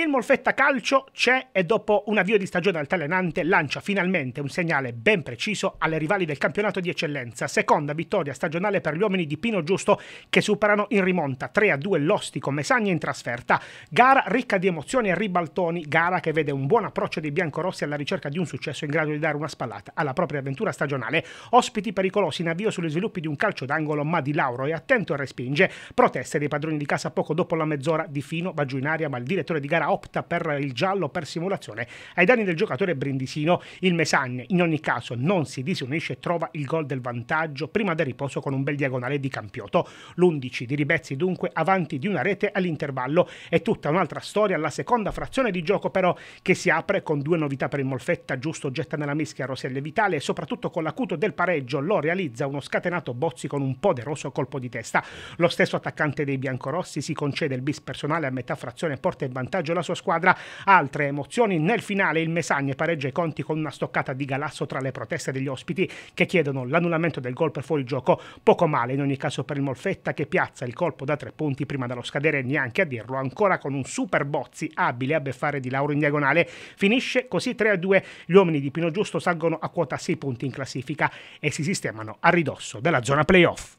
Il Molfetta Calcio c'è e dopo un avvio di stagione altalenante lancia finalmente un segnale ben preciso alle rivali del campionato di eccellenza. Seconda vittoria stagionale per gli uomini di Pino Giusto che superano in rimonta 3-2 l'Osti con Mesagna in trasferta. Gara ricca di emozioni e ribaltoni, gara che vede un buon approccio dei biancorossi alla ricerca di un successo in grado di dare una spallata alla propria avventura stagionale. Ospiti pericolosi in avvio sugli sviluppi di un calcio d'angolo ma Di Lauro è attento e respinge. Proteste dei padroni di casa poco dopo la mezz'ora di Fino va giù in aria ma il direttore di gara opta per il giallo per simulazione ai danni del giocatore brindisino. Il Mesagne. in ogni caso non si disunisce e trova il gol del vantaggio prima del riposo con un bel diagonale di Campioto. L'11 di Ribezzi dunque avanti di una rete all'intervallo. È tutta un'altra storia la seconda frazione di gioco però che si apre con due novità per il Molfetta, giusto getta nella mischia Roselle Vitale e soprattutto con l'acuto del pareggio lo realizza uno scatenato Bozzi con un poderoso colpo di testa. Lo stesso attaccante dei biancorossi si concede il bis personale a metà frazione e porta in vantaggio la sua squadra. Altre emozioni nel finale il Mesagne pareggia i conti con una stoccata di Galasso tra le proteste degli ospiti che chiedono l'annullamento del gol per fuori gioco. poco male in ogni caso per il Molfetta che piazza il colpo da tre punti prima dello scadere neanche a dirlo, ancora con un super Bozzi abile a beffare di Lauro in diagonale. Finisce così 3-2, gli uomini di Pino Giusto salgono a quota 6 punti in classifica e si sistemano a ridosso della zona playoff.